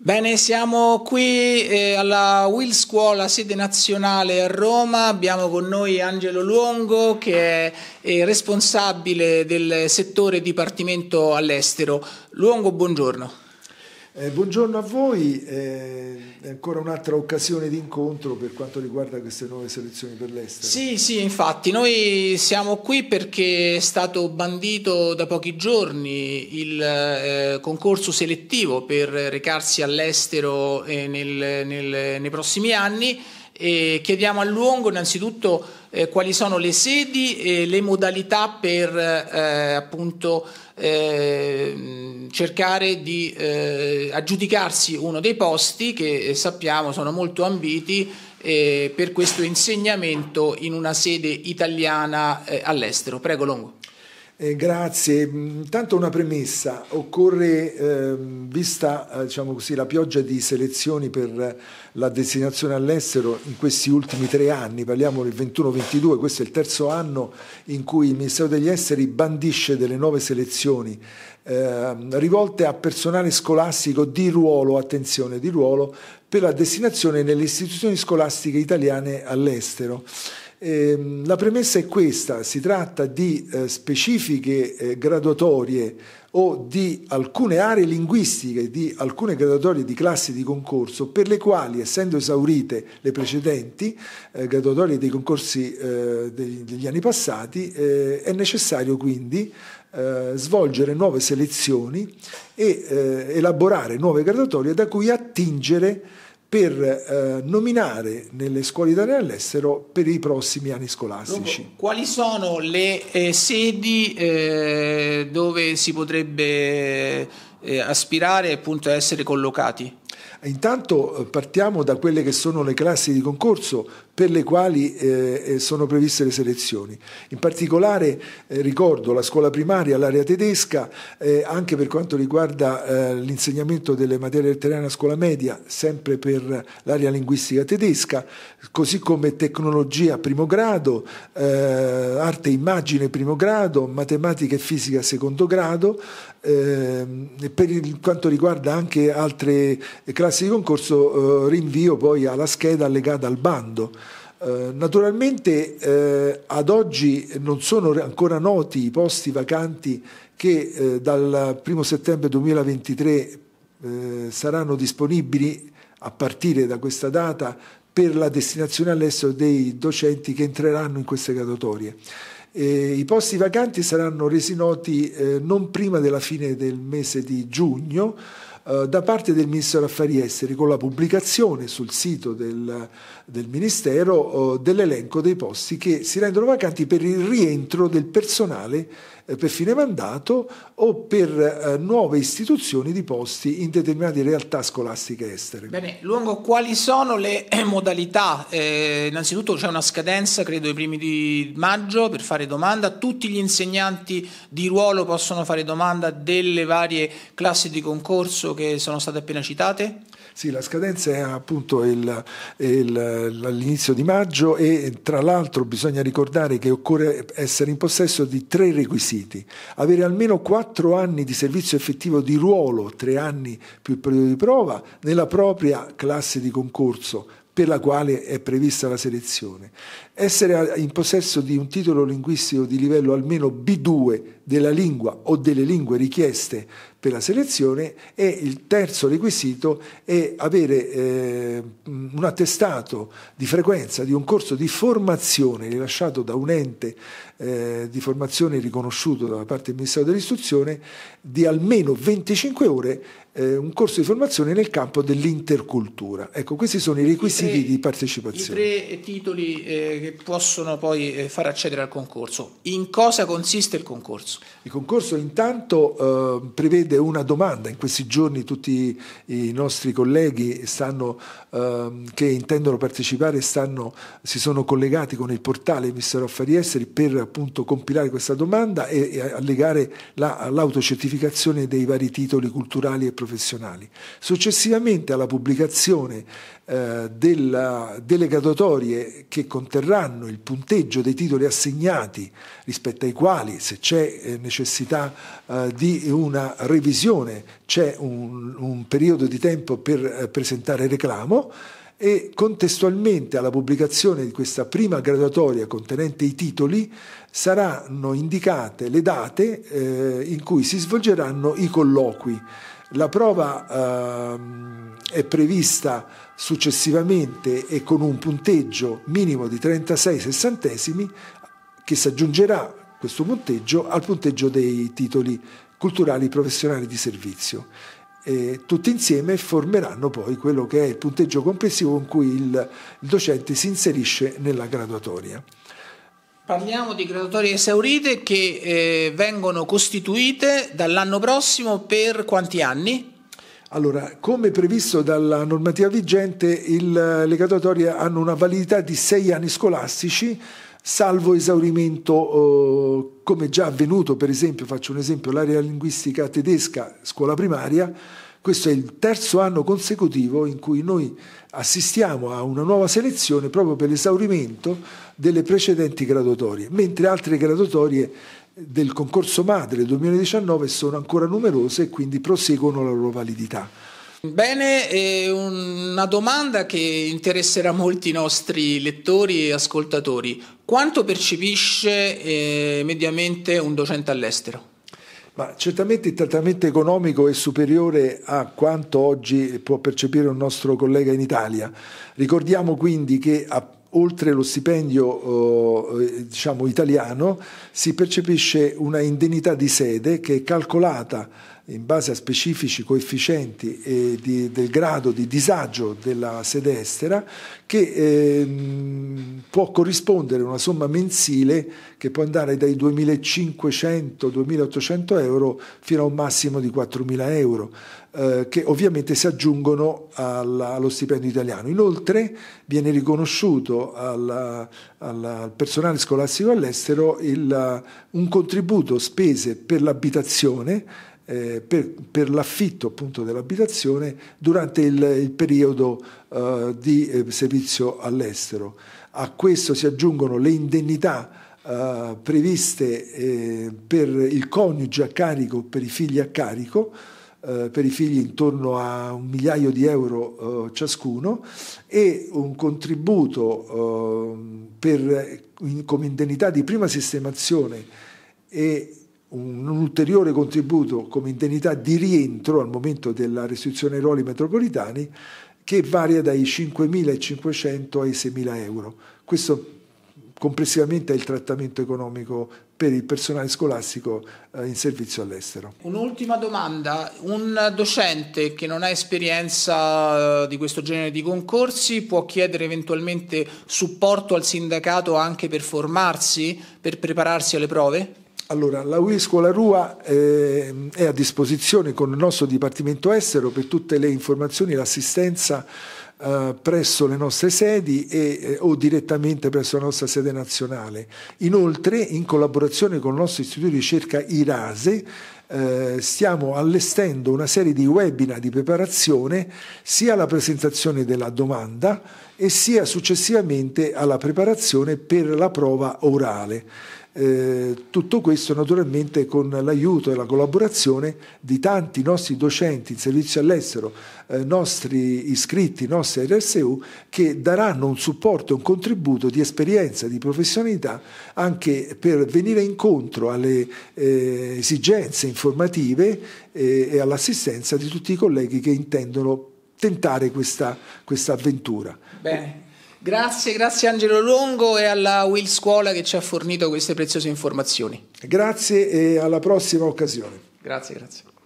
Bene, siamo qui eh, alla Will Scuola, sede nazionale a Roma. Abbiamo con noi Angelo Luongo che è, è responsabile del settore dipartimento all'estero. Luongo, buongiorno. Eh, buongiorno a voi, eh, è ancora un'altra occasione di incontro per quanto riguarda queste nuove selezioni per l'estero. Sì, sì, infatti noi siamo qui perché è stato bandito da pochi giorni il eh, concorso selettivo per recarsi all'estero eh, nel, nel, nei prossimi anni eh, chiediamo a Luongo innanzitutto eh, quali sono le sedi e le modalità per eh, appunto, eh, cercare di eh, aggiudicarsi uno dei posti che eh, sappiamo sono molto ambiti per questo insegnamento in una sede italiana all'estero. Prego Longo. Eh, grazie. Mm, intanto una premessa, occorre, ehm, eh, vista diciamo così, la pioggia di selezioni per la destinazione all'estero in questi ultimi tre anni, parliamo del 21-22, questo è il terzo anno in cui il Ministero degli Esteri bandisce delle nuove selezioni ehm, rivolte a personale scolastico di ruolo, attenzione, di ruolo, per la destinazione nelle istituzioni scolastiche italiane all'estero. Eh, la premessa è questa, si tratta di eh, specifiche eh, graduatorie o di alcune aree linguistiche, di alcune graduatorie di classi di concorso, per le quali, essendo esaurite le precedenti eh, graduatorie dei concorsi eh, degli, degli, anni passati, eh, è necessario quindi svolgere nuove selezioni e elaborare nuove graduatorie da cui attingere per eh, nominare nelle scuole italiane all'estero per i prossimi anni scolastici. Quali sono le eh, sedi eh, dove si potrebbe eh, aspirare appunto a essere collocati? Intanto eh, partiamo da quelle che sono le classi di concorso per le quali eh, eh, sono previste le selezioni. In particolare eh, ricordo la scuola primaria, l'area tedesca, eh, anche per quanto riguarda eh, l'insegnamento delle materie letterarie a scuola media, sempre per l'area linguistica tedesca, così come tecnologia primo grado, arte e immagine primo grado, matematica e fisica secondo grado, eh, per il, quanto riguarda anche altre classi di concorso, eh, rinvio poi alla scheda legata al bando. Eh, naturalmente eh, ad oggi non sono ancora noti i posti vacanti che eh, dal 1 settembre 2023 eh, saranno disponibili a partire da questa data per la destinazione all'estero dei docenti che entreranno in queste graduatorie. Eh, I posti vacanti saranno resi noti eh, non prima della fine del mese di giugno eh, da parte del Ministero Affari Esteri con la pubblicazione sul sito del, del Ministero eh, dell'elenco dei posti che si rendono vacanti per il rientro del personale eh, per fine mandato o per eh, nuove istituzioni di posti in determinate realtà scolastiche estere. Bene, Luongo, quali sono le eh, modalità? Eh, innanzitutto c'è una scadenza, credo i primi di maggio, per fare domanda. Tutti gli insegnanti di ruolo possono fare domanda delle varie classi di concorso che sono state appena citate? Sì, la scadenza è appunto all'inizio di maggio e tra l'altro bisogna ricordare che occorre essere in possesso di tre requisiti requisiti, avere almeno 4 anni di servizio effettivo di ruolo, 3 anni più il periodo di prova, nella propria classe di concorso per la quale è prevista la selezione, essere in possesso di un titolo linguistico di livello almeno B2 della lingua o delle lingue richieste per la selezione e il terzo requisito è avere eh, un attestato di frequenza di un corso di formazione rilasciato da un ente eh, di formazione riconosciuto da parte del Ministero dell'Istruzione di almeno 25 ore eh, un corso di formazione nel campo dell'intercultura. Ecco, questi sono i requisiti I tre, di partecipazione. I tre titoli eh, che possono poi eh, far accedere al concorso. In cosa consiste il concorso? concorso. Il concorso intanto eh, prevede una domanda, in questi giorni tutti i nostri colleghi stanno, eh, che intendono partecipare stanno, si sono collegati con il portale Ministero Affari Esteri per appunto compilare questa domanda e, e allegare la, l'autocertificazione dei vari titoli culturali e professionali. Successivamente alla pubblicazione eh, della, delle graduatorie che conterranno il punteggio dei titoli assegnati rispetto ai quali se c'è eh, necessità eh, di una revisione, c'è un, un, periodo di tempo per eh, presentare reclamo e contestualmente alla pubblicazione di questa prima graduatoria contenente i titoli saranno indicate le date eh, in cui si svolgeranno i colloqui. La prova ehm, è prevista successivamente e con un punteggio minimo di 36 sessantesimi che si aggiungerà questo punteggio al punteggio dei titoli culturali professionali di servizio. E tutti insieme formeranno poi quello che è il punteggio complessivo con cui il, il docente si inserisce nella graduatoria. Parliamo di graduatorie esaurite che eh, vengono costituite dall'anno prossimo per quanti anni? Allora, come previsto dalla normativa vigente, il, le graduatorie hanno una validità di sei anni scolastici, salvo esaurimento eh, come già avvenuto, per esempio, faccio un esempio, l'area linguistica tedesca, scuola primaria, questo è il terzo anno consecutivo in cui noi assistiamo a una nuova selezione proprio per l'esaurimento delle precedenti graduatorie, mentre altre graduatorie del concorso madre 2019 sono ancora numerose e quindi proseguono la loro validità. Bene, è una domanda che interesserà molti nostri lettori e ascoltatori. Quanto percepisce eh, mediamente un docente all'estero? Ma certamente il trattamento economico è superiore a quanto oggi può percepire un nostro collega in Italia. Ricordiamo quindi che a oltre lo stipendio oh, eh, diciamo, italiano si percepisce una indennità di sede che è calcolata in base a specifici coefficienti eh, di, del grado di disagio della sede estera, che ehm, può corrispondere a una somma mensile che può andare dai 2.500-2.800 euro fino a un massimo di 4.000 euro, eh, che ovviamente si aggiungono alla, allo stipendio italiano. Inoltre viene riconosciuto alla, alla, al personale scolastico all'estero il, un contributo spese per l'abitazione, eh, per, per l'affitto dell'abitazione durante il, il periodo eh, di eh, servizio all'estero. A questo si aggiungono le indennità eh, previste eh, per il coniuge a carico, per i figli a carico, per i figli intorno a un migliaio di euro ciascuno e un contributo per, in, come indennità di prima sistemazione e un, un ulteriore contributo come indennità di rientro al momento della restrizione ai ruoli metropolitani che varia dai 5.500 ai 6.000 euro. Questo complessivamente è il trattamento economico per il personale scolastico eh, in servizio all'estero. Un'ultima domanda, un docente che non ha esperienza eh, di questo genere di concorsi può chiedere eventualmente supporto al sindacato anche per formarsi, per prepararsi alle prove? Allora, la UE Scuola Rua eh, è a disposizione con il nostro Dipartimento Estero per tutte le informazioni e l'assistenza eh, presso le nostre sedi e, eh, o direttamente presso la nostra sede nazionale. Inoltre, in collaborazione con il nostro istituto di ricerca IRASE, eh, stiamo allestendo una serie di webinar di preparazione sia alla presentazione della domanda e sia successivamente alla preparazione per la prova orale. Eh, tutto questo naturalmente con l'aiuto e la collaborazione di tanti nostri docenti in servizio all'estero, eh, nostri iscritti, nostri RSU, che daranno un supporto, e un contributo di esperienza, di professionalità anche per venire incontro alle eh, esigenze informative eh, e all'assistenza di tutti i colleghi che intendono tentare questa, questa avventura. Bene. Grazie, grazie Angelo Longo e alla Will Scuola che ci ha fornito queste preziose informazioni. Grazie e alla prossima occasione. Grazie, grazie.